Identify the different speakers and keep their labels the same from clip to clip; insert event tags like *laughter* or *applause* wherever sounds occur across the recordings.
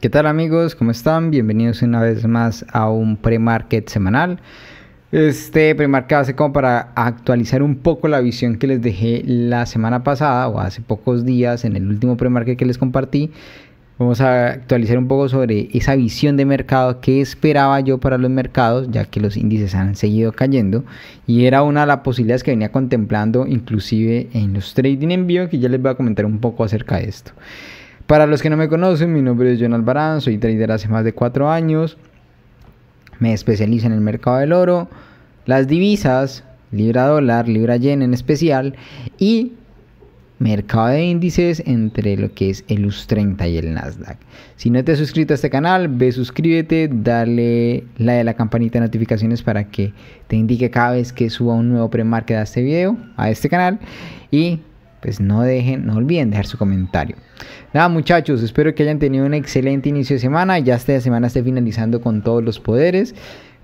Speaker 1: ¿Qué tal amigos? ¿Cómo están? Bienvenidos una vez más a un pre-market semanal. Este pre-market va a ser como para actualizar un poco la visión que les dejé la semana pasada o hace pocos días en el último pre-market que les compartí. Vamos a actualizar un poco sobre esa visión de mercado que esperaba yo para los mercados, ya que los índices han seguido cayendo y era una de las posibilidades que venía contemplando inclusive en los trading en vivo que ya les voy a comentar un poco acerca de esto. Para los que no me conocen, mi nombre es John Alvarán, soy trader hace más de 4 años. Me especializo en el mercado del oro, las divisas, libra dólar, libra yen en especial, y mercado de índices entre lo que es el US 30 y el Nasdaq. Si no te has suscrito a este canal, ve suscríbete, dale la de la campanita de notificaciones para que te indique cada vez que suba un nuevo pre-market a este video, a este canal y pues no dejen, no olviden dejar su comentario. Nada muchachos, espero que hayan tenido un excelente inicio de semana. Ya esta semana esté finalizando con todos los poderes.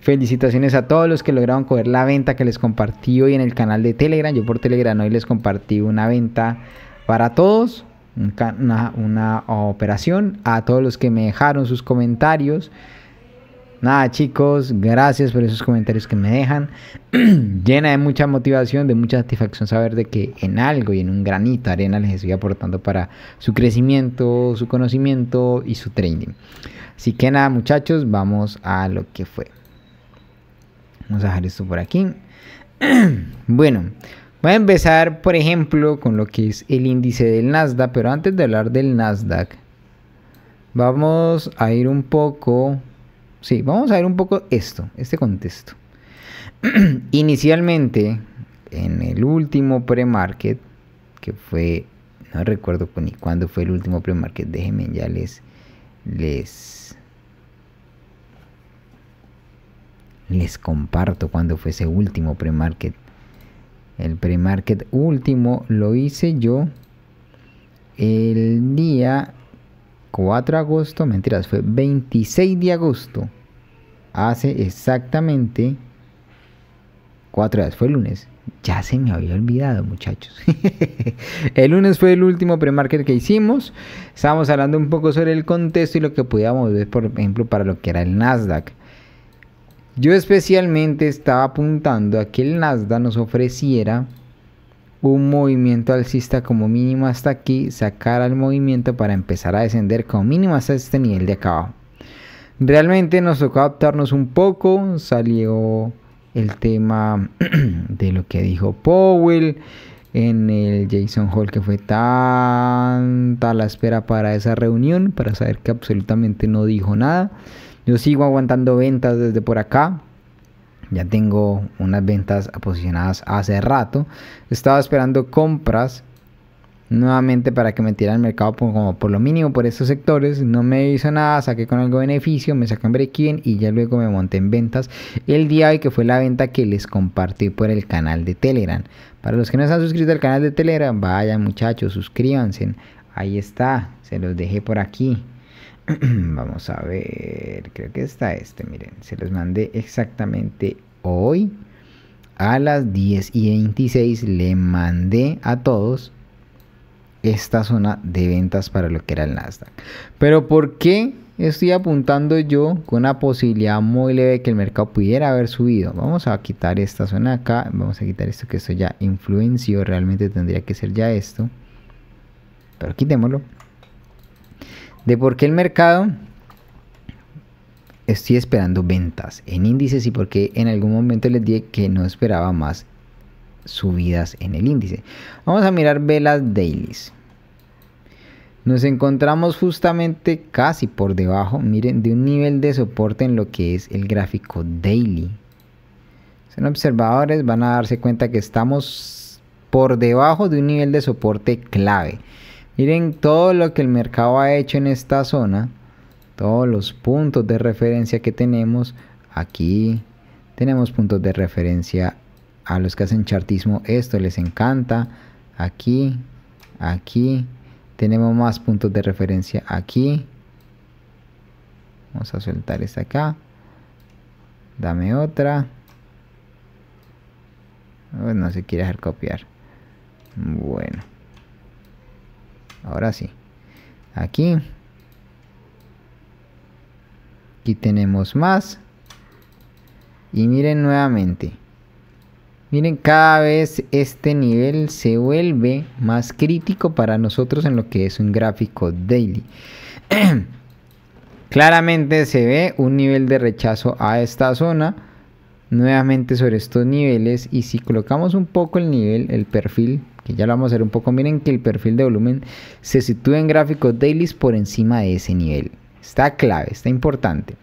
Speaker 1: Felicitaciones a todos los que lograron coger la venta que les compartí hoy en el canal de Telegram. Yo por Telegram hoy les compartí una venta para todos, una, una operación. A todos los que me dejaron sus comentarios. Nada chicos, gracias por esos comentarios que me dejan. *clears throat* Llena de mucha motivación, de mucha satisfacción saber de que en algo y en un granito de arena les estoy aportando para su crecimiento, su conocimiento y su training. Así que nada muchachos, vamos a lo que fue. Vamos a dejar esto por aquí. *clears throat* bueno, voy a empezar por ejemplo con lo que es el índice del Nasdaq, pero antes de hablar del Nasdaq, vamos a ir un poco Sí, vamos a ver un poco esto, este contexto. *clears throat* Inicialmente, en el último pre-market, que fue, no recuerdo ni cuándo fue el último pre-market, déjenme ya les, les, les comparto cuándo fue ese último pre-market. El pre-market último lo hice yo el día 4 de agosto, mentiras, fue 26 de agosto hace exactamente cuatro días. Fue el lunes. Ya se me había olvidado, muchachos. *laughs* el lunes fue el último pre-market que hicimos. Estábamos hablando un poco sobre el contexto y lo que podíamos ver, por ejemplo, para lo que era el Nasdaq. Yo especialmente estaba apuntando a que el Nasdaq nos ofreciera un movimiento alcista como mínimo hasta aquí, sacar al movimiento para empezar a descender como mínimo hasta este nivel de acá abajo. Realmente nos tocó adaptarnos un poco, salió el tema *clears throat* de lo que dijo Powell en el Jason Hall que fue tanta la espera para esa reunión, para saber que absolutamente no dijo nada. Yo sigo aguantando ventas desde por acá. Ya tengo unas ventas posicionadas hace rato. Estaba esperando compras nuevamente para que me tirara al mercado como por lo mínimo por estos sectores. No me hizo nada, saqué con algo beneficio, me saqué en break y ya luego me monté en ventas el día hoy, que fue la venta que les compartí por el canal de Telegram. Para los que no se han suscrito al canal de Telegram, Vaya muchachos, suscríbanse. Ahí está, se los dejé por aquí. *clears throat* Vamos a ver, creo que está este, miren, se los mandé exactamente hoy. A las 10 y 26 le mandé a todos esta zona de ventas para lo que era el Nasdaq. Pero ¿por qué estoy apuntando yo con una posibilidad muy leve de que el mercado pudiera haber subido? Vamos a quitar esta zona acá, vamos a quitar esto que esto ya influenció, realmente tendría que ser ya esto. Pero quitémoslo. De por qué el mercado estoy esperando ventas en índices y porque en algún momento les dije que no esperaba más subidas en el índice. Vamos a mirar velas dailies nos encontramos justamente casi por debajo, miren, de un nivel de soporte en lo que es el gráfico daily. Son observadores, van a darse cuenta que estamos por debajo de un nivel de soporte clave. Miren todo lo que el mercado ha hecho en esta zona, todos los puntos de referencia que tenemos. Aquí tenemos puntos de referencia a los que hacen chartismo, esto les encanta. Aquí, aquí, tenemos más puntos de referencia aquí vamos a soltar esta acá dame otra no se quiere dejar copiar bueno ahora sí aquí aquí tenemos más y miren nuevamente Miren, cada vez este nivel se vuelve más crítico para nosotros en lo que es un gráfico daily. *clears throat* Claramente se ve un nivel de rechazo a esta zona. Nuevamente sobre estos niveles y si colocamos un poco el nivel, el perfil, que ya lo vamos a hacer un poco, miren que el perfil de volumen se sitúa en gráficos dailies por encima de ese nivel. Está clave, está importante.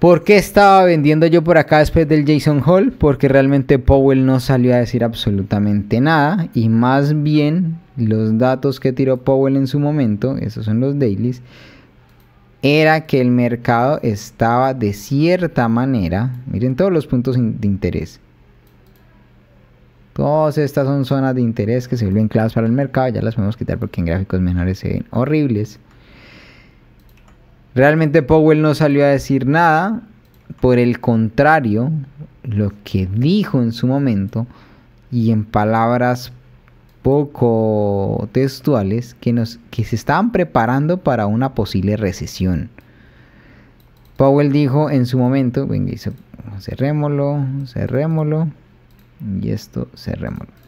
Speaker 1: ¿Por qué estaba vendiendo yo por acá después del Jason Hall? Porque realmente Powell no salió a decir absolutamente nada y más bien los datos que tiró Powell en su momento, esos son los dailies, era que el mercado estaba de cierta manera, miren todos los puntos de interés. Todas estas son zonas de interés que se vuelven claves para el mercado, ya las podemos quitar porque en gráficos menores se ven horribles. Realmente Powell no salió a decir nada, por el contrario, lo que dijo en su momento y en palabras poco textuales que, nos, que se estaban preparando para una posible recesión. Powell dijo en su momento, venga, cerrémoslo, cerrémoslo y esto cerrémoslo.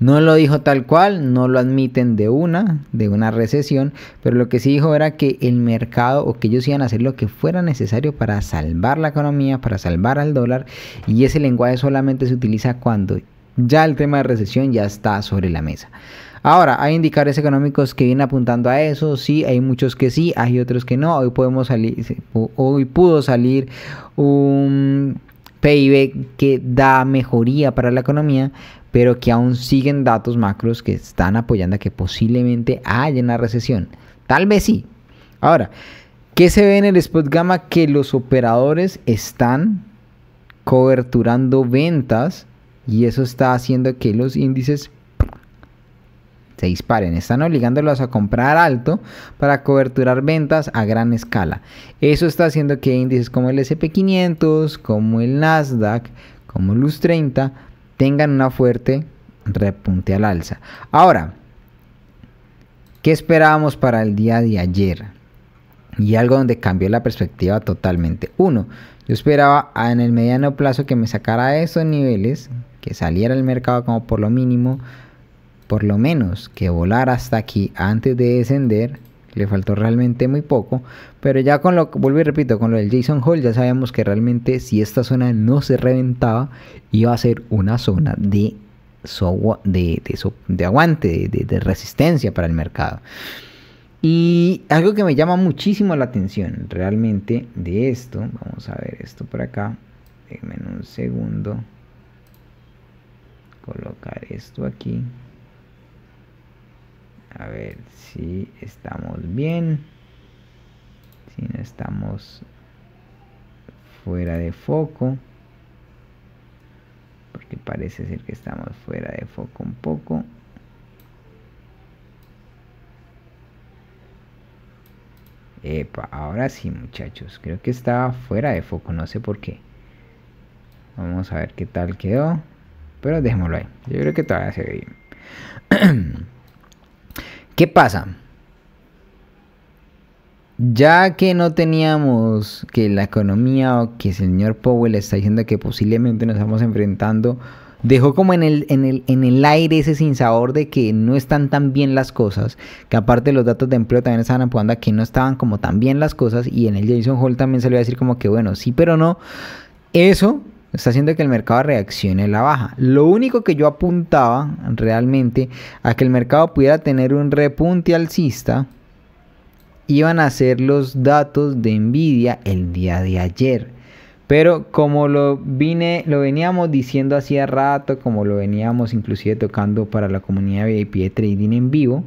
Speaker 1: No lo dijo tal cual, no lo admiten de una, de una recesión, pero lo que sí dijo era que el mercado o que ellos iban a hacer lo que fuera necesario para salvar la economía, para salvar al dólar, y ese lenguaje solamente se utiliza cuando ya el tema de recesión ya está sobre la mesa. Ahora, hay indicadores económicos que vienen apuntando a eso, sí, hay muchos que sí, hay otros que no. Hoy podemos salir, hoy pudo salir un PIB que da mejoría para la economía, pero que aún siguen datos macros que están apoyando a que posiblemente haya una recesión. Tal vez sí. Ahora, ¿qué se ve en el spot gamma? Que los operadores están coberturando ventas y eso está haciendo que los índices se disparen. Están obligándolos a comprar alto para coberturar ventas a gran escala. Eso está haciendo que índices como el SP500, como el Nasdaq, como el US 30 tengan una fuerte repunte al alza. Ahora, ¿qué esperábamos para el día de ayer? Y algo donde cambió la perspectiva totalmente. Uno, yo esperaba en el mediano plazo que me sacara esos niveles, que saliera el mercado como por lo mínimo por lo menos que volar hasta aquí antes de descender. Le faltó realmente muy poco. Pero ya con lo, vuelvo y repito, con lo del Jason Hall ya sabíamos que realmente si esta zona no se reventaba, iba a ser una zona de, de, de, aguante, de, de resistencia para el mercado. Y algo que me llama muchísimo la atención realmente de esto, vamos a ver esto por acá, déjenme un segundo, colocar esto aquí a ver si estamos bien si no estamos fuera de foco porque parece ser que estamos fuera de foco un poco Epa, ahora sí muchachos, creo que estaba fuera de foco, no sé por qué. Vamos a ver qué tal quedó. Pero dejémoslo ahí. Yo creo que todavía se ve bien. *clears throat* ¿Qué pasa? Ya que no teníamos que la economía o que el señor Powell está diciendo que posiblemente nos estamos enfrentando, dejó como en el, en el, en el aire ese sinsabor de que no están tan bien las cosas, que aparte los datos de empleo también estaban apuntando a que no estaban como tan bien las cosas, y en el Jason Hall también se le iba a decir como que bueno, sí, pero no. Eso está haciendo que el mercado reaccione a la baja. Lo único que yo apuntaba realmente a que el mercado pudiera tener un repunte alcista iban a ser los datos de Nvidia el día de ayer. Pero como lo vine, lo veníamos diciendo hacía rato, como lo veníamos inclusive tocando para la comunidad VIP de trading en vivo,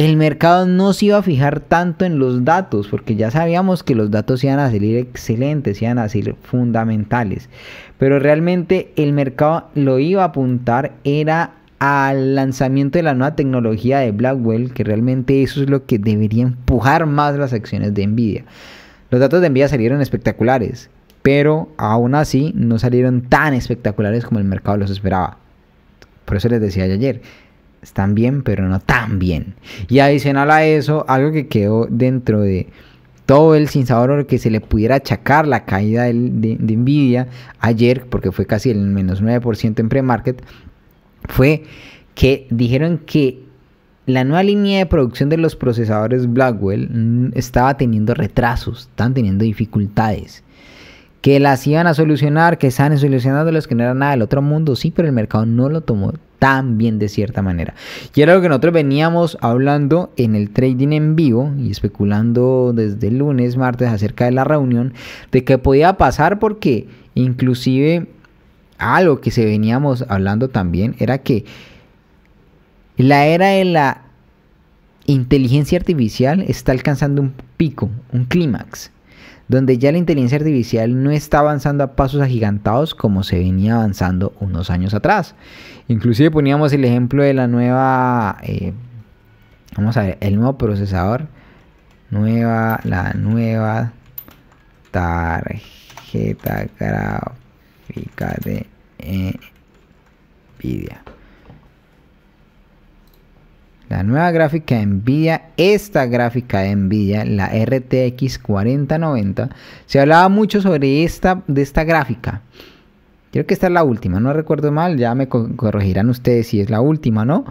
Speaker 1: el mercado no se iba a fijar tanto en los datos, porque ya sabíamos que los datos iban a salir excelentes, iban a salir fundamentales. Pero realmente el mercado lo iba a apuntar era al lanzamiento de la nueva tecnología de Blackwell, que realmente eso es lo que debería empujar más las acciones de Nvidia. Los datos de Nvidia salieron espectaculares, pero aún así no salieron tan espectaculares como el mercado los esperaba. Por eso les decía ayer, están bien, pero no tan bien. Y adicional a eso, algo que quedó dentro de todo el sinsabor que se le pudiera achacar la caída de, Nvidia ayer, porque fue casi el menos 9% en pre-market, fue que dijeron que la nueva línea de producción de los procesadores Blackwell estaba teniendo retrasos, están teniendo dificultades que las iban a solucionar, que estaban las que no eran nada del otro mundo, sí, pero el mercado no lo tomó tan bien de cierta manera. Y era lo que nosotros veníamos hablando en el trading en vivo y especulando desde el lunes, martes acerca de la reunión, de que podía pasar porque inclusive algo que se veníamos hablando también era que la era de la inteligencia artificial está alcanzando un pico, un clímax donde ya la inteligencia artificial no está avanzando a pasos agigantados como se venía avanzando unos años atrás. Inclusive poníamos el ejemplo de la nueva, eh, vamos a ver, el nuevo procesador, nueva, la nueva tarjeta gráfica de Nvidia. La nueva gráfica de Nvidia, esta gráfica de Nvidia, la RTX 4090, se hablaba mucho sobre esta, de esta gráfica. Creo que esta es la última, no recuerdo mal, ya me corregirán ustedes si es la última, ¿no?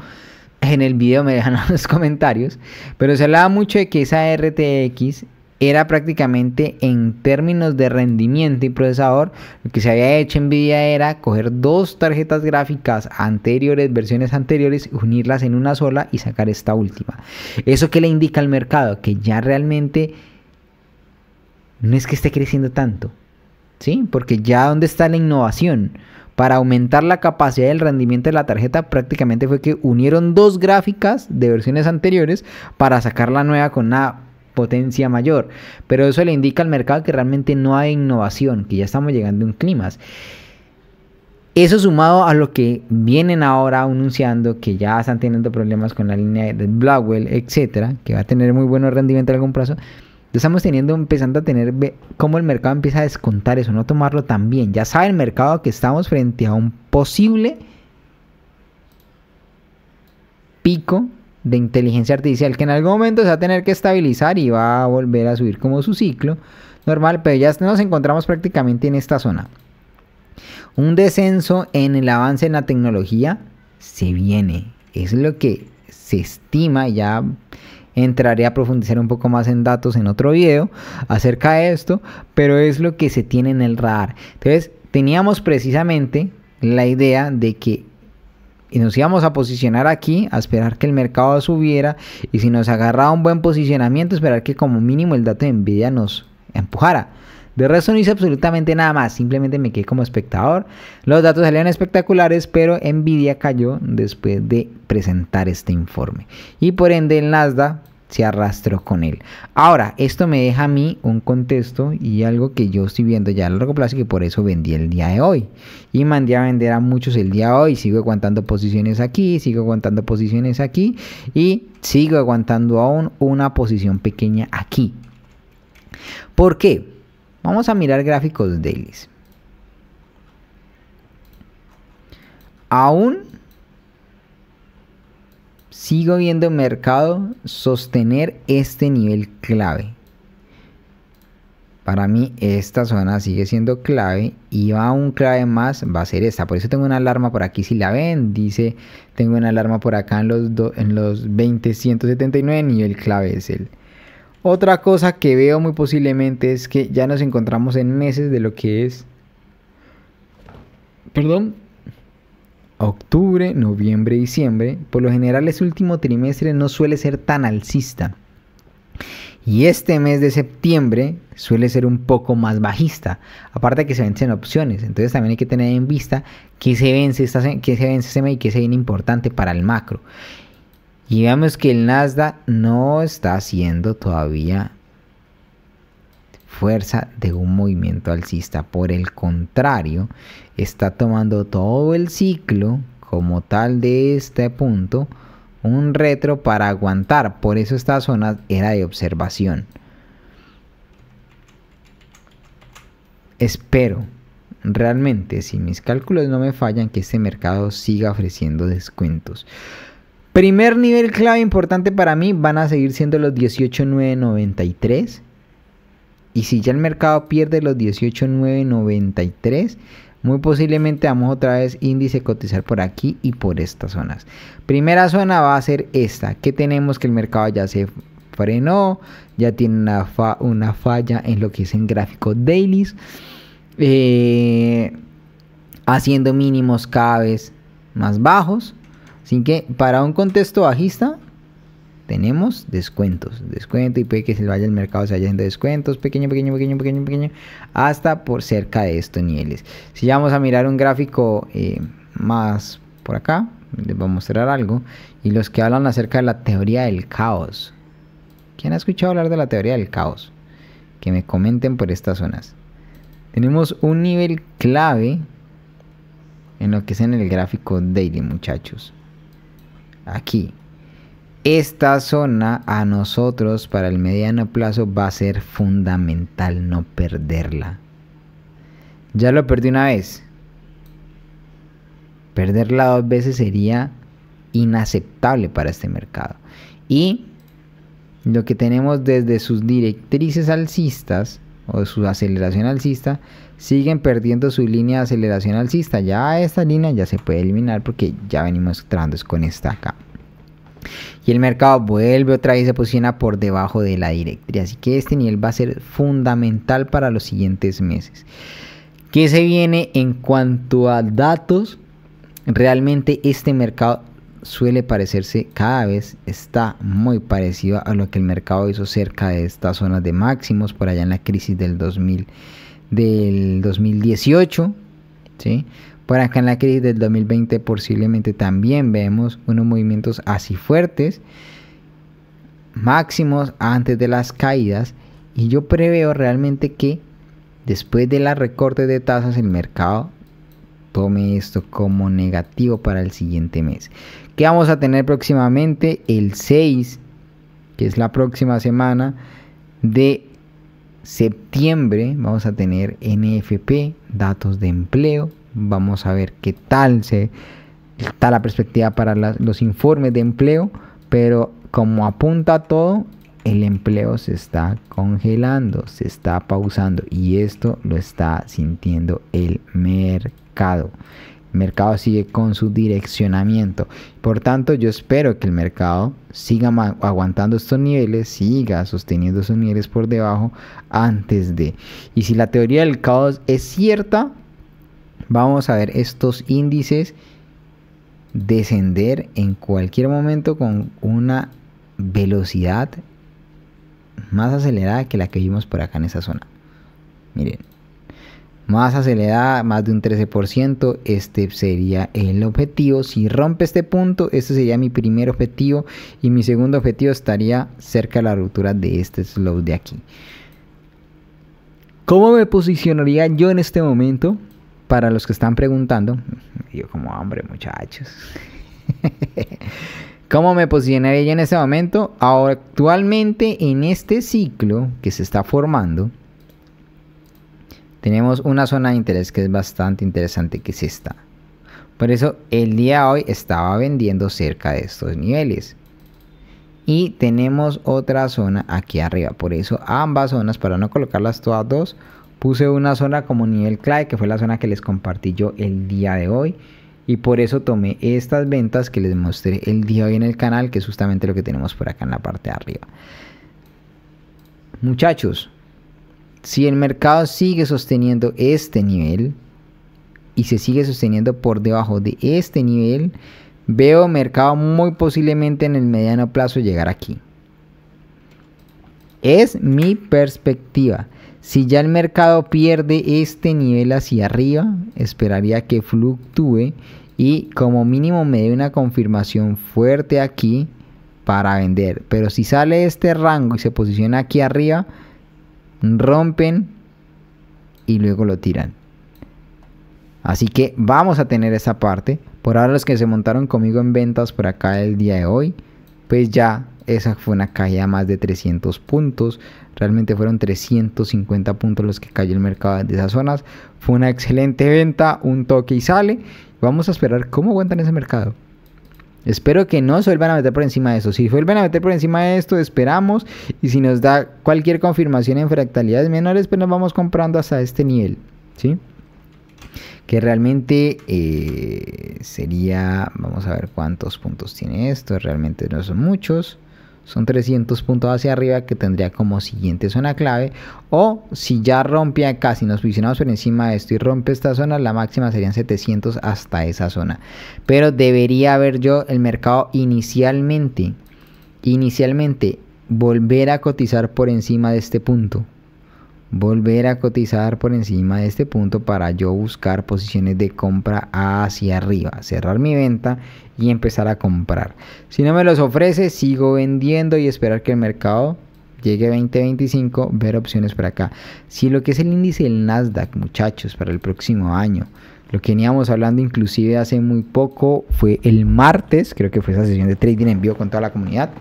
Speaker 1: En el video me dejan *laughs* los comentarios, pero se hablaba mucho de que esa RTX era prácticamente en términos de rendimiento y procesador, lo que se había hecho en Nvidia era coger dos tarjetas gráficas anteriores, versiones anteriores, unirlas en una sola y sacar esta última. Eso que le indica al mercado que ya realmente no es que esté creciendo tanto, ¿sí? Porque ya dónde está la innovación para aumentar la capacidad del rendimiento de la tarjeta prácticamente fue que unieron dos gráficas de versiones anteriores para sacar la nueva con una potencia mayor. Pero eso le indica al mercado que realmente no hay innovación, que ya estamos llegando a un clima. Eso sumado a lo que vienen ahora anunciando, que ya están teniendo problemas con la línea de Blackwell, etcétera, que va a tener muy buen rendimiento a algún plazo. Estamos teniendo, empezando a tener Como el mercado empieza a descontar eso, no tomarlo tan bien. Ya sabe el mercado que estamos frente a un posible pico de inteligencia artificial que en algún momento se va a tener que estabilizar y va a volver a subir como su ciclo normal, pero ya nos encontramos prácticamente en esta zona. Un descenso en el avance en la tecnología se viene, es lo que se estima, ya entraré a profundizar un poco más en datos en otro video acerca de esto, pero es lo que se tiene en el radar. Entonces, teníamos precisamente la idea de que y nos íbamos a posicionar aquí, a esperar que el mercado subiera y si nos agarraba un buen posicionamiento, esperar que como mínimo el dato de Nvidia nos empujara. De resto no hice absolutamente nada más, simplemente me quedé como espectador. Los datos salieron espectaculares, pero Nvidia cayó después de presentar este informe. Y por ende el Nasdaq se arrastró con él. Ahora, esto me deja a mí un contexto y algo que yo estoy viendo ya a largo plazo y que por eso vendí el día de hoy. Y mandé a vender a muchos el día de hoy. Sigo aguantando posiciones aquí, sigo aguantando posiciones aquí y sigo aguantando aún una posición pequeña aquí. ¿Por qué? Vamos a mirar gráficos dailies. Aún Sigo viendo mercado sostener este nivel clave. Para mí esta zona sigue siendo clave y va un clave más, va a ser esta. Por eso tengo una alarma por aquí, si la ven, dice, tengo una alarma por acá en los, do, en los 20, 179, nivel clave es el. Otra cosa que veo muy posiblemente es que ya nos encontramos en meses de lo que es... Perdón, octubre, noviembre diciembre, por lo general ese último trimestre no suele ser tan alcista. Y este mes de septiembre suele ser un poco más bajista, aparte de que se vencen opciones. Entonces también hay que tener en vista que se vence, esta, que se vence este mes y que se viene importante para el macro. Y veamos que el Nasdaq no está haciendo todavía fuerza de un movimiento alcista. Por el contrario, está tomando todo el ciclo como tal de este punto un retro para aguantar. Por eso esta zona era de observación. Espero realmente, si mis cálculos no me fallan, que este mercado siga ofreciendo descuentos. Primer nivel clave importante para mí van a seguir siendo los 18.993. Y si ya el mercado pierde los 18,993, muy posiblemente vamos otra vez índice cotizar por aquí y por estas zonas. Primera zona va a ser esta. que tenemos? Que el mercado ya se frenó, ya tiene una, falla en lo que es en gráficos dailies. Eh, haciendo mínimos cada vez más bajos. Así que para un contexto bajista tenemos descuentos, descuento y puede que se vaya al mercado, se vaya haciendo descuentos, pequeño, pequeño, pequeño, pequeño, pequeño, hasta por cerca de estos niveles. Si vamos a mirar un gráfico eh, más por acá, les voy a mostrar algo, y los que hablan acerca de la teoría del caos. ¿Quién ha escuchado hablar de la teoría del caos? Que me comenten por estas zonas. Tenemos un nivel clave en lo que es en el gráfico daily, muchachos. Aquí, esta zona a nosotros para el mediano plazo va a ser fundamental no perderla. Ya lo perdí una vez. Perderla dos veces sería inaceptable para este mercado. Y lo que tenemos desde sus directrices alcistas o su aceleración alcista siguen perdiendo su línea de aceleración alcista. Ya esta línea ya se puede eliminar porque ya venimos trabajando con esta acá y el mercado vuelve otra vez se posiciona por debajo de la directriz. Así que este nivel va a ser fundamental para los siguientes meses. ¿Qué se viene en cuanto a datos? Realmente este mercado suele parecerse cada vez está muy parecido a lo que el mercado hizo cerca de estas zonas de máximos por allá en la crisis del del 2018, ¿sí? Por acá en la crisis del 2020 posiblemente también vemos unos movimientos así fuertes, máximos antes de las caídas, y yo preveo realmente que después de la recorte de tasas el mercado tome esto como negativo para el siguiente mes. ¿Qué vamos a tener próximamente? El 6, que es la próxima semana de septiembre, vamos a tener NFP, datos de empleo, Vamos a ver qué tal se está la perspectiva para los informes de empleo, pero como apunta todo, el empleo se está congelando, se está pausando y esto lo está sintiendo el mercado. El mercado sigue con su direccionamiento. Por tanto, yo espero que el mercado siga aguantando estos niveles, siga sosteniendo sus niveles por debajo antes de. Y si la teoría del caos es cierta, vamos a ver estos índices descender en cualquier momento con una velocidad más acelerada que la que vimos por acá en esa zona. Miren, más acelerada, más de un 13%, este sería el objetivo. Si rompe este punto, este sería mi primer objetivo y mi segundo objetivo estaría cerca de la ruptura de este slow de aquí. ¿Cómo me posicionaría yo en este momento? para los que están preguntando, yo como hombre muchachos, *laughs* ¿cómo me posicionaría yo en ese momento? Ahora, actualmente en este ciclo que se está formando, tenemos una zona de interés que es bastante interesante, que se está Por eso el día de hoy estaba vendiendo cerca de estos niveles. Y tenemos otra zona aquí arriba. Por eso ambas zonas, para no colocarlas todas dos, Puse una zona como nivel clave, que fue la zona que les compartí yo el día de hoy. Y por eso tomé estas ventas que les mostré el día de hoy en el canal, que es justamente lo que tenemos por acá en la parte de arriba. Muchachos, si el mercado sigue sosteniendo este nivel y se sigue sosteniendo por debajo de este nivel, veo mercado muy posiblemente en el mediano plazo llegar aquí. Es mi perspectiva. Si ya el mercado pierde este nivel hacia arriba, esperaría que fluctúe y como mínimo me dé una confirmación fuerte aquí para vender. Pero si sale este rango y se posiciona aquí arriba, rompen y luego lo tiran. Así que vamos a tener esa parte. Por ahora los que se montaron conmigo en ventas por acá el día de hoy, pues ya esa fue una caída más de 300 puntos. Realmente fueron 350 puntos los que cayó el mercado de esas zonas. Fue una excelente venta, un toque y sale. Vamos a esperar cómo aguantan ese mercado. Espero que no se vuelvan a meter por encima de eso. Si vuelven a meter por encima de esto, esperamos. Y si nos da cualquier confirmación en fractalidades menores, pues nos vamos comprando hasta este nivel. ¿Sí? que realmente eh, sería, vamos a ver cuántos puntos tiene esto, realmente no son muchos son 300 puntos hacia arriba que tendría como siguiente zona clave o si ya rompe acá, si nos posicionamos por encima de esto y rompe esta zona, la máxima serían 700 hasta esa zona. Pero debería haber yo el mercado inicialmente, inicialmente volver a cotizar por encima de este punto volver a cotizar por encima de este punto para yo buscar posiciones de compra hacia arriba, cerrar mi venta y empezar a comprar. Si no me los ofrece, sigo vendiendo y esperar que el mercado llegue a 2025, ver opciones para acá. Si lo que es el índice del Nasdaq, muchachos, para el próximo año, lo que veníamos hablando inclusive hace muy poco fue el martes, creo que fue esa sesión de trading en vivo con toda la comunidad.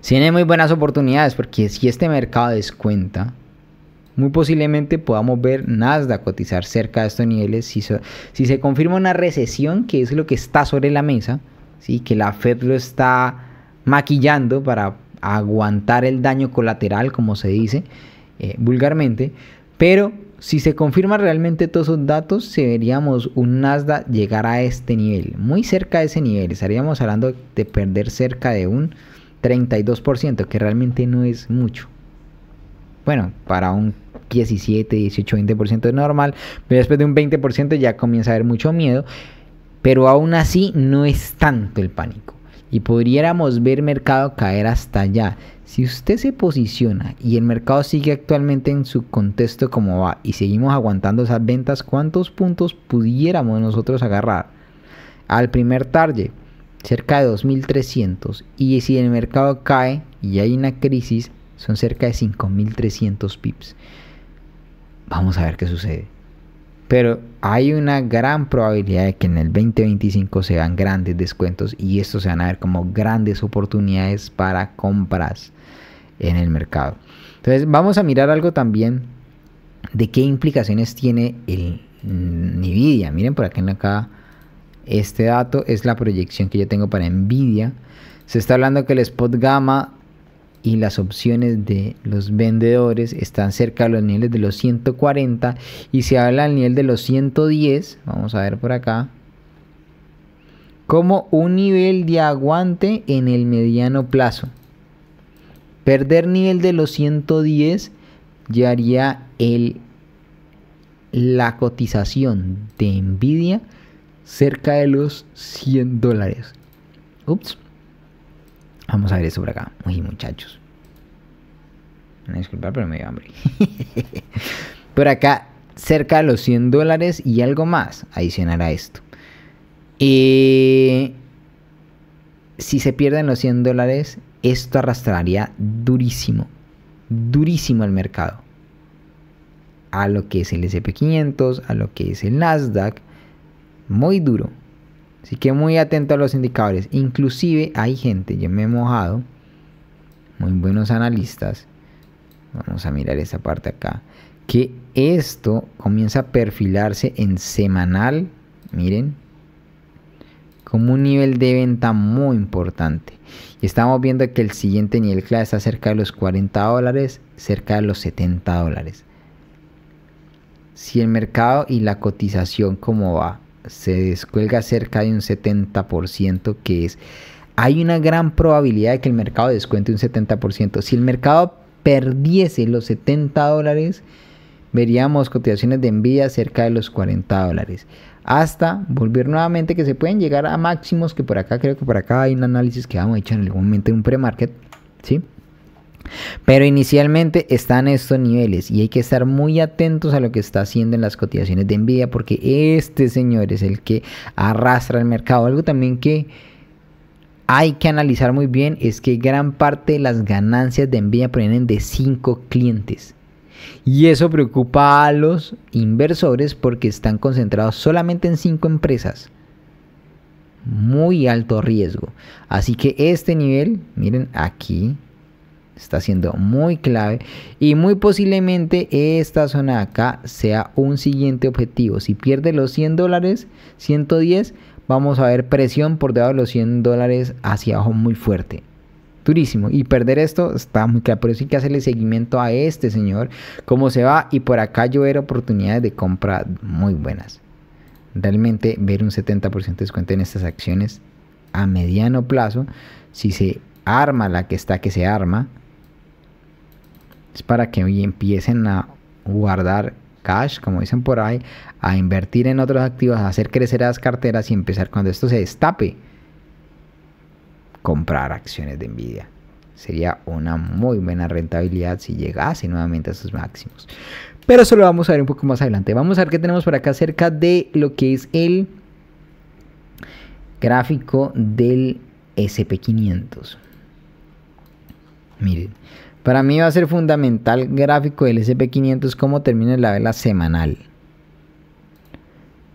Speaker 1: Tiene muy buenas oportunidades porque si este mercado descuenta, muy posiblemente podamos ver Nasdaq cotizar cerca de estos niveles si, si se confirma una recesión, que es lo que está sobre la mesa, ¿sí? que la Fed lo está maquillando para aguantar el daño colateral, como se dice eh, vulgarmente, pero si se confirma realmente todos esos datos, se veríamos un Nasdaq llegar a este nivel, muy cerca de ese nivel. Estaríamos hablando de perder cerca de un 32%, que realmente no es mucho. Bueno, para un 17, 18, 20% es normal, pero después de un 20% ya comienza a haber mucho miedo, pero aún así no es tanto el pánico y podríamos ver mercado caer hasta allá. Si usted se posiciona y el mercado sigue actualmente en su contexto como va y seguimos aguantando esas ventas, ¿cuántos puntos pudiéramos nosotros agarrar? Al primer target, cerca de 2.300. Y si el mercado cae y hay una crisis, son cerca de 5.300 pips. Vamos a ver qué sucede. Pero hay una gran probabilidad de que en el 2025 se dan grandes descuentos y esto se van a ver como grandes oportunidades para compras en el mercado. Entonces vamos a mirar algo también de qué implicaciones tiene el Nvidia. Miren por aquí en acá este dato es la proyección que yo tengo para Nvidia. Se está hablando que el spot gamma y las opciones de los vendedores están cerca de los niveles de los 140 y se habla al nivel de los 110, vamos a ver por acá, como un nivel de aguante en el mediano plazo. Perder nivel de los 110 haría el, la cotización de Nvidia cerca de los 100 dólares. Ups. Vamos a ver eso por acá. Uy, muchachos. Disculpad, pero me dio hambre. *laughs* por acá, cerca de los 100 dólares y algo más adicional a esto. Eh, si se pierden los 100 dólares, esto arrastraría durísimo, durísimo el mercado. A lo que es el SP500, a lo que es el Nasdaq. Muy duro. Así que muy atento a los indicadores. Inclusive hay gente, yo me he mojado, muy buenos analistas. Vamos a mirar esta parte acá. Que esto comienza a perfilarse en semanal. Miren. Como un nivel de venta muy importante. Y estamos viendo que el siguiente nivel clave está cerca de los 40 dólares, cerca de los 70 dólares. Si el mercado y la cotización cómo va se descuelga cerca de un 70%, que es, hay una gran probabilidad de que el mercado descuente un 70%. Si el mercado perdiese los 70 dólares, veríamos cotizaciones de envidia cerca de los 40 dólares. Hasta volver nuevamente que se pueden llegar a máximos que por acá, creo que por acá hay un análisis que vamos a echar en algún momento en un pre-market, ¿sí? Pero inicialmente están estos niveles y hay que estar muy atentos a lo que está haciendo en las cotizaciones de Nvidia porque este señor es el que arrastra el mercado. Algo también que hay que analizar muy bien es que gran parte de las ganancias de envía provienen de 5 clientes. Y eso preocupa a los inversores porque están concentrados solamente en 5 empresas. Muy alto riesgo. Así que este nivel, miren aquí, está siendo muy clave y muy posiblemente esta zona de acá sea un siguiente objetivo. Si pierde los 100 dólares, 110, vamos a ver presión por debajo de los 100 dólares hacia abajo muy fuerte. Durísimo. Y perder esto está muy claro. pero sí que hacerle seguimiento a este señor. Cómo se va. Y por acá yo ver oportunidades de compra muy buenas. Realmente ver un 70% de descuento en estas acciones a mediano plazo. Si se arma la que está que se arma es para que hoy empiecen a guardar cash, como dicen por ahí, a invertir en otros activos, a hacer crecer las carteras y empezar cuando esto se destape, comprar acciones de Nvidia. Sería una muy buena rentabilidad si llegase nuevamente a sus máximos. Pero eso lo vamos a ver un poco más adelante. Vamos a ver qué tenemos por acá acerca de lo que es el gráfico del SP500. Miren, para mí va a ser fundamental gráfico del SP500 cómo termine la vela semanal.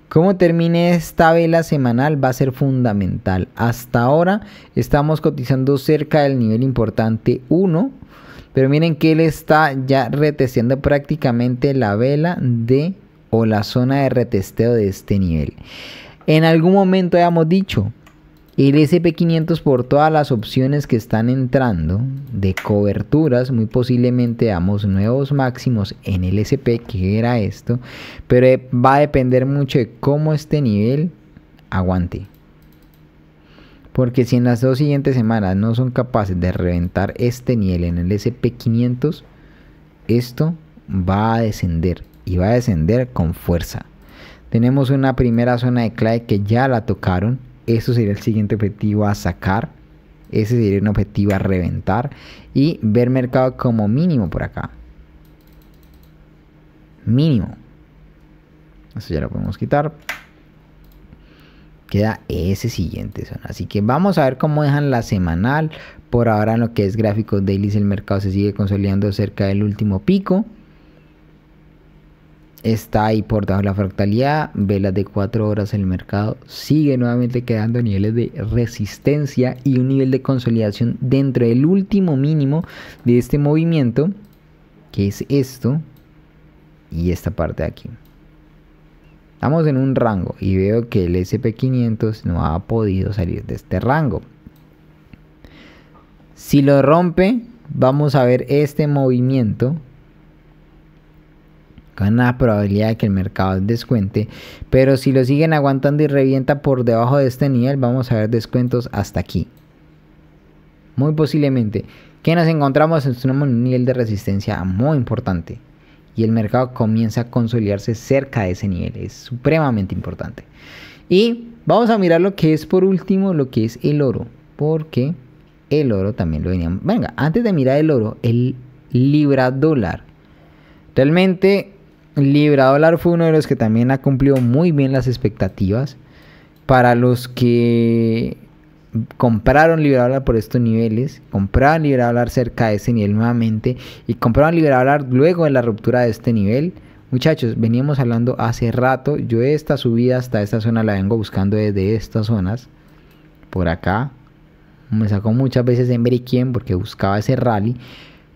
Speaker 1: Cómo termine esta vela semanal va a ser fundamental. Hasta ahora estamos cotizando cerca del nivel importante 1. Pero miren que él está ya retesteando prácticamente la vela de o la zona de retesteo de este nivel. En algún momento habíamos dicho, el SP500 por todas las opciones que están entrando de coberturas, muy posiblemente damos nuevos máximos en el SP, que era esto, pero eh, va a depender mucho de cómo este nivel aguante. Porque si en las dos siguientes semanas no son capaces de reventar este nivel en el SP500, esto va a descender y va a descender con fuerza. Tenemos una primera zona de clave que ya la tocaron eso sería el siguiente objetivo a sacar. Ese sería un objetivo a reventar. Y ver mercado como mínimo por acá. Mínimo. Eso ya lo podemos quitar. Queda ese siguiente zona. Así que vamos a ver cómo dejan la semanal. Por ahora en lo que es gráficos daily el mercado se sigue consolidando cerca del último pico está ahí por debajo la fractalidad, velas de 4 horas en el mercado, sigue nuevamente quedando niveles de resistencia y un nivel de consolidación dentro del último mínimo de este movimiento, que es esto y esta parte de aquí. Estamos en un rango y veo que el SP500 no ha podido salir de este rango. Si lo rompe, vamos a ver este movimiento Gana probabilidad de que el mercado descuente. Pero si lo siguen aguantando y revienta por debajo de este nivel, vamos a ver descuentos hasta aquí. Muy posiblemente. que nos encontramos? en un nivel de resistencia muy importante. Y el mercado comienza a consolidarse cerca de ese nivel. Es supremamente importante. Y vamos a mirar lo que es por último, lo que es el oro. Porque el oro también lo veníamos. Venga, antes de mirar el oro, el libra dólar. Realmente Libra Dólar fue uno de los que también ha cumplido muy bien las expectativas. Para los que compraron Libra Dólar por estos niveles, compraron Libra Dólar cerca de ese nivel nuevamente y compraron Libra Dólar luego de la ruptura de este nivel. Muchachos, veníamos hablando hace rato, yo esta subida hasta esta zona la vengo buscando desde estas zonas, por acá. Me sacó muchas veces en Beriquien porque buscaba ese rally.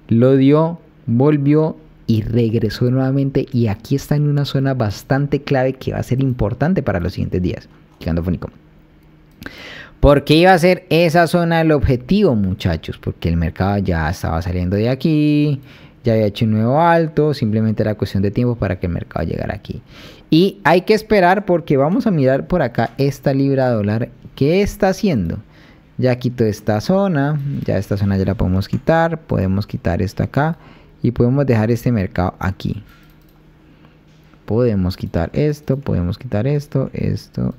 Speaker 1: Lo dio, volvió y regresó nuevamente y aquí está en una zona bastante clave que va a ser importante para los siguientes días. Quedando fónico. Porque iba a ser esa zona el objetivo, muchachos? Porque el mercado ya estaba saliendo de aquí, ya había hecho un nuevo alto, simplemente era cuestión de tiempo para que el mercado llegara aquí. Y hay que esperar porque vamos a mirar por acá esta libra dólar, ¿qué está haciendo? Ya quito esta zona, ya esta zona ya la podemos quitar, podemos quitar esta acá y podemos dejar este mercado aquí podemos quitar esto podemos quitar esto esto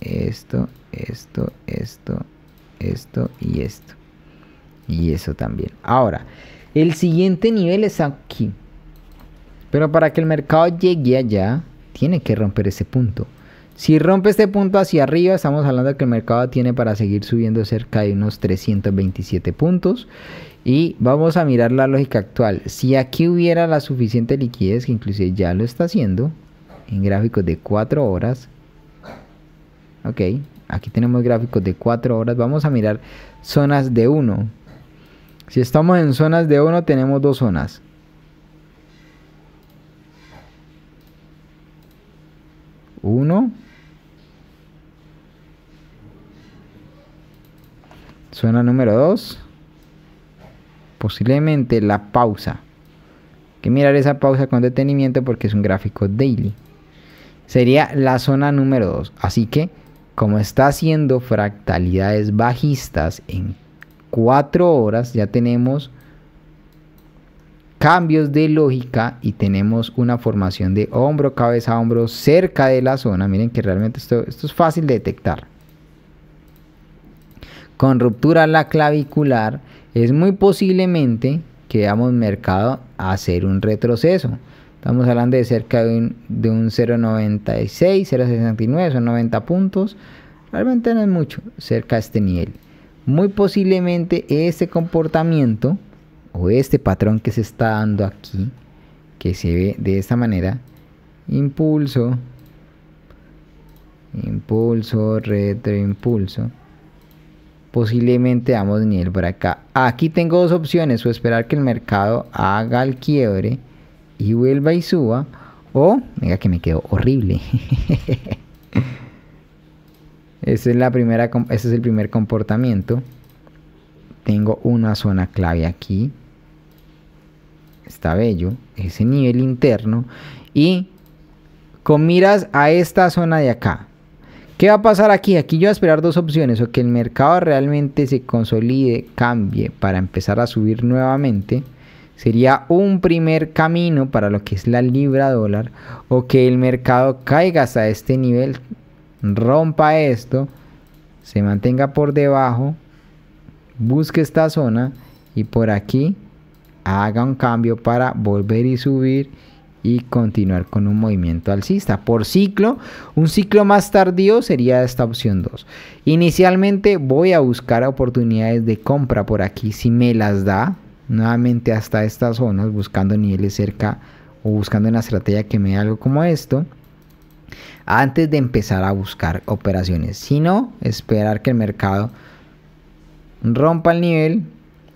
Speaker 1: esto esto esto esto y esto y eso también ahora el siguiente nivel es aquí pero para que el mercado llegue allá tiene que romper ese punto si rompe este punto hacia arriba, estamos hablando de que el mercado tiene para seguir subiendo cerca de unos 327 puntos. Y vamos a mirar la lógica actual. Si aquí hubiera la suficiente liquidez, que inclusive ya lo está haciendo, en gráficos de 4 horas. Ok, aquí tenemos gráficos de 4 horas. Vamos a mirar zonas de 1. Si estamos en zonas de 1, tenemos dos zonas. Uno. Zona número 2 posiblemente la pausa. Hay que mirar esa pausa con detenimiento porque es un gráfico daily. Sería la zona número 2. Así que, como está haciendo fractalidades bajistas en 4 horas, ya tenemos cambios de lógica y tenemos una formación de hombro, cabeza, hombro cerca de la zona. Miren que realmente esto, esto es fácil de detectar. Con ruptura la clavicular es muy posiblemente que veamos mercado hacer un retroceso. Estamos hablando de cerca de un, 0.96, 0.69, son 90 puntos. Realmente no es mucho cerca de este nivel. Muy posiblemente este comportamiento o este patrón que se está dando aquí, que se ve de esta manera, impulso, impulso, retroimpulso, posiblemente damos nivel por acá. Aquí tengo dos opciones, o esperar que el mercado haga el quiebre y vuelva y suba, o, venga que me quedo horrible. *laughs* Esa es la primera, ese es el primer comportamiento. Tengo una zona clave aquí. Está bello. Ese nivel interno. Y con miras a esta zona de acá. ¿Qué va a pasar aquí? Aquí yo voy a esperar dos opciones, o que el mercado realmente se consolide, cambie para empezar a subir nuevamente. Sería un primer camino para lo que es la libra dólar, o que el mercado caiga hasta este nivel, rompa esto, se mantenga por debajo, busque esta zona y por aquí haga un cambio para volver y subir continuar con un movimiento alcista. Por ciclo, un ciclo más tardío sería esta opción 2. Inicialmente voy a buscar oportunidades de compra por aquí si me las da, nuevamente hasta estas zonas buscando niveles cerca o buscando una estrategia que me dé algo como esto antes de empezar a buscar operaciones, Si no, esperar que el mercado rompa el nivel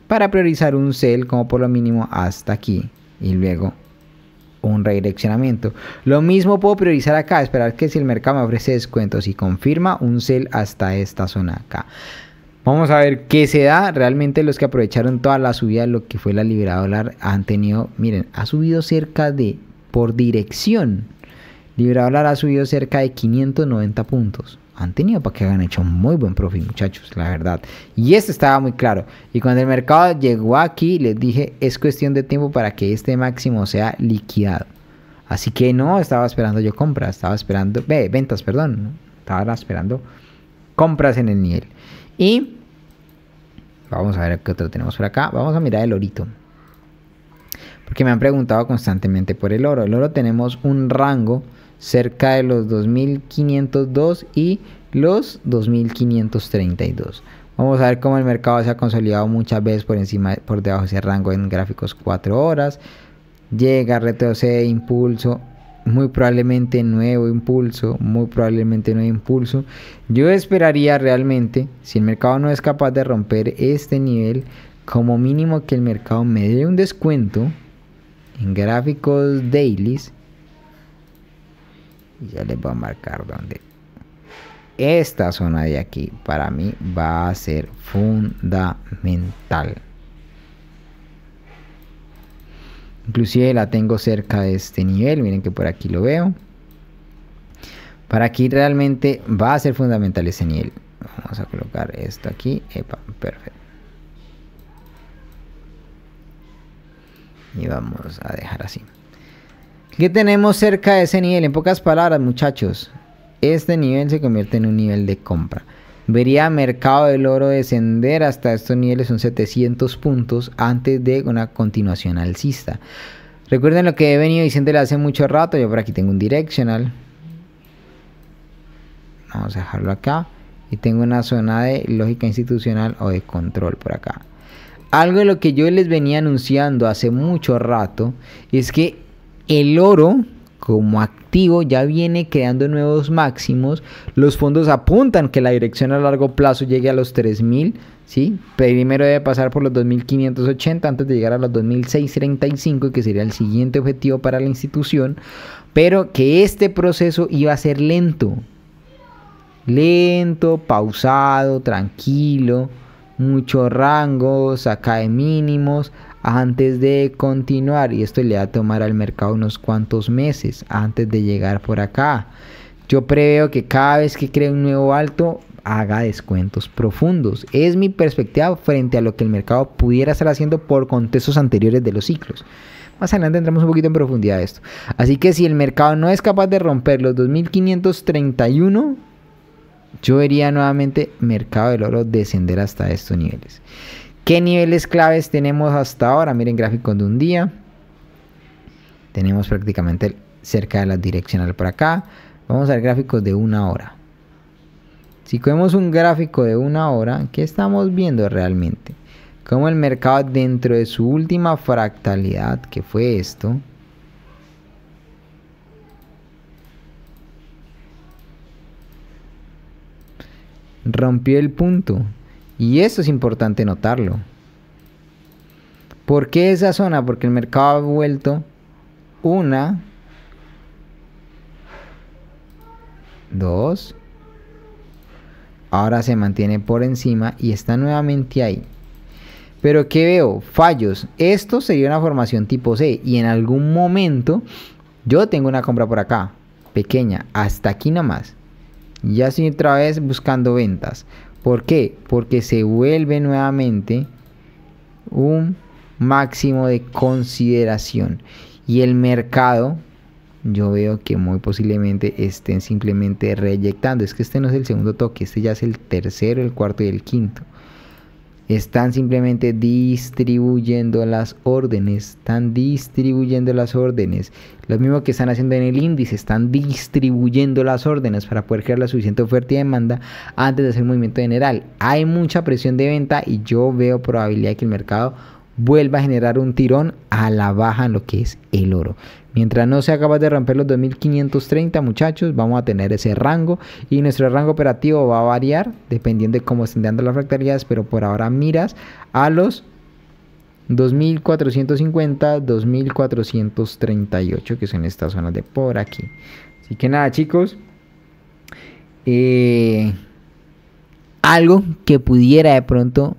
Speaker 1: para priorizar un sell como por lo mínimo hasta aquí y luego un redireccionamiento. Lo mismo puedo priorizar acá, esperar que si el mercado me ofrece descuentos y confirma un sell hasta esta zona acá. Vamos a ver qué se da. Realmente los que aprovecharon toda la subida de lo que fue la libra dólar han tenido, miren, ha subido cerca de, por dirección, libra dólar ha subido cerca de 590 puntos han tenido para que hayan hecho muy buen profit, muchachos, la verdad. Y esto estaba muy claro. Y cuando el mercado llegó aquí, les dije, es cuestión de tiempo para que este máximo sea liquidado. Así que no estaba esperando yo compras, estaba esperando, ventas, perdón, estaba esperando compras en el nivel. Y vamos a ver qué otro tenemos por acá. Vamos a mirar el orito. Porque me han preguntado constantemente por el oro. El oro tenemos un rango cerca de los 2502 y los 2532. Vamos a ver cómo el mercado se ha consolidado muchas veces por encima, por debajo de ese rango en gráficos 4 horas. Llega, retrocede, impulso, muy probablemente nuevo impulso, muy probablemente nuevo impulso. Yo esperaría realmente, si el mercado no es capaz de romper este nivel, como mínimo que el mercado me dé un descuento en gráficos dailies ya les voy a marcar donde esta zona de aquí para mí va a ser fundamental inclusive la tengo cerca de este nivel miren que por aquí lo veo para aquí realmente va a ser fundamental ese nivel vamos a colocar esto aquí perfecto y vamos a dejar así ¿Qué tenemos cerca de ese nivel? En pocas palabras, muchachos, este nivel se convierte en un nivel de compra. Vería mercado del oro descender hasta estos niveles, son 700 puntos, antes de una continuación alcista. Recuerden lo que he venido diciéndole hace mucho rato, yo por aquí tengo un directional. Vamos a dejarlo acá. Y tengo una zona de lógica institucional o de control por acá. Algo de lo que yo les venía anunciando hace mucho rato es que el oro como activo ya viene creando nuevos máximos. Los fondos apuntan que la dirección a largo plazo llegue a los 3000, ¿sí? Primero debe pasar por los 2580 antes de llegar a los 2635, que sería el siguiente objetivo para la institución, pero que este proceso iba a ser lento. Lento, pausado, tranquilo, muchos rangos, acá de mínimos, antes de continuar y esto le va a tomar al mercado unos cuantos meses antes de llegar por acá. Yo preveo que cada vez que cree un nuevo alto haga descuentos profundos. Es mi perspectiva frente a lo que el mercado pudiera estar haciendo por contextos anteriores de los ciclos. Más adelante entramos un poquito en profundidad de esto. Así que si el mercado no es capaz de romper los 2531, yo vería nuevamente mercado del oro descender hasta estos niveles. ¿Qué niveles claves tenemos hasta ahora? Miren gráficos de un día. Tenemos prácticamente cerca de la direccional por acá. Vamos a ver gráficos de una hora. Si cogemos un gráfico de una hora, ¿qué estamos viendo realmente? Como el mercado dentro de su última fractalidad, que fue esto, rompió el punto. Y eso es importante notarlo. ¿Por qué esa zona? Porque el mercado ha vuelto una, dos, ahora se mantiene por encima y está nuevamente ahí. Pero ¿qué veo? Fallos. Esto sería una formación tipo C y en algún momento yo tengo una compra por acá, pequeña, hasta aquí nomás. Ya así otra vez buscando ventas. ¿Por qué? Porque se vuelve nuevamente un máximo de consideración. Y el mercado, yo veo que muy posiblemente estén simplemente reyectando. Es que este no es el segundo toque, este ya es el tercero, el cuarto y el quinto están simplemente distribuyendo las órdenes, están distribuyendo las órdenes. Lo mismo que están haciendo en el índice, están distribuyendo las órdenes para poder crear la suficiente oferta y demanda antes de hacer movimiento general. Hay mucha presión de venta y yo veo probabilidad de que el mercado vuelva a generar un tirón a la baja en lo que es el oro. Mientras no sea capaz de romper los 2530 muchachos, vamos a tener ese rango y nuestro rango operativo va a variar dependiendo de cómo estén dando las fractalidades, pero por ahora miras a los 2450, 2438 que son estas zonas de por aquí. Así que nada chicos, eh, algo que pudiera de pronto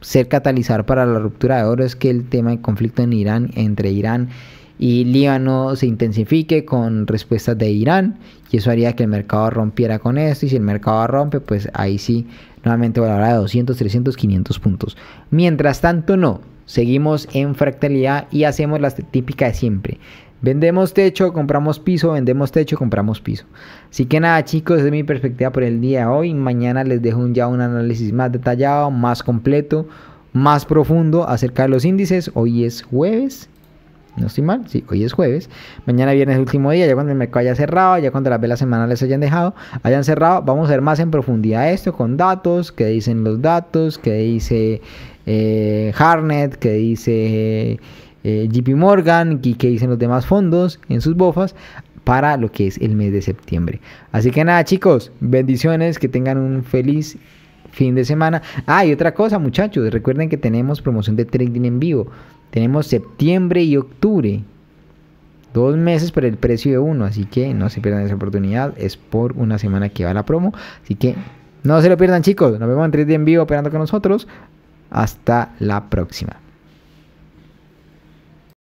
Speaker 1: ser catalizar para la ruptura de oro es que el tema de conflicto en Irán, entre Irán y y Líbano se intensifique con respuestas de Irán y eso haría que el mercado rompiera con esto y si el mercado rompe pues ahí sí nuevamente valorará de 200, 300, 500 puntos. Mientras tanto no, seguimos en fractalidad y hacemos la típica de siempre. Vendemos techo, compramos piso, vendemos techo, compramos piso. Así que nada chicos, es mi perspectiva por el día de hoy. Mañana les dejo ya un análisis más detallado, más completo, más profundo acerca de los índices. Hoy es jueves no estoy mal, sí, hoy es jueves. Mañana viernes el último día, ya cuando el mercado haya cerrado, ya cuando las velas semanales hayan dejado, hayan cerrado, vamos a ver más en profundidad esto con datos, qué dicen los datos, qué dice eh, Harnet, qué dice eh, JP Morgan y qué dicen los demás fondos en sus bofas para lo que es el mes de septiembre. Así que nada chicos, bendiciones, que tengan un feliz fin de semana. Ah, y otra cosa, muchachos, recuerden que tenemos promoción de trading en vivo. Tenemos septiembre y octubre. Dos meses por el precio de uno, así que no se pierdan esa oportunidad. Es por una semana que va la promo. Así que no se lo pierdan, chicos. Nos vemos en trading en vivo operando con nosotros. Hasta la próxima.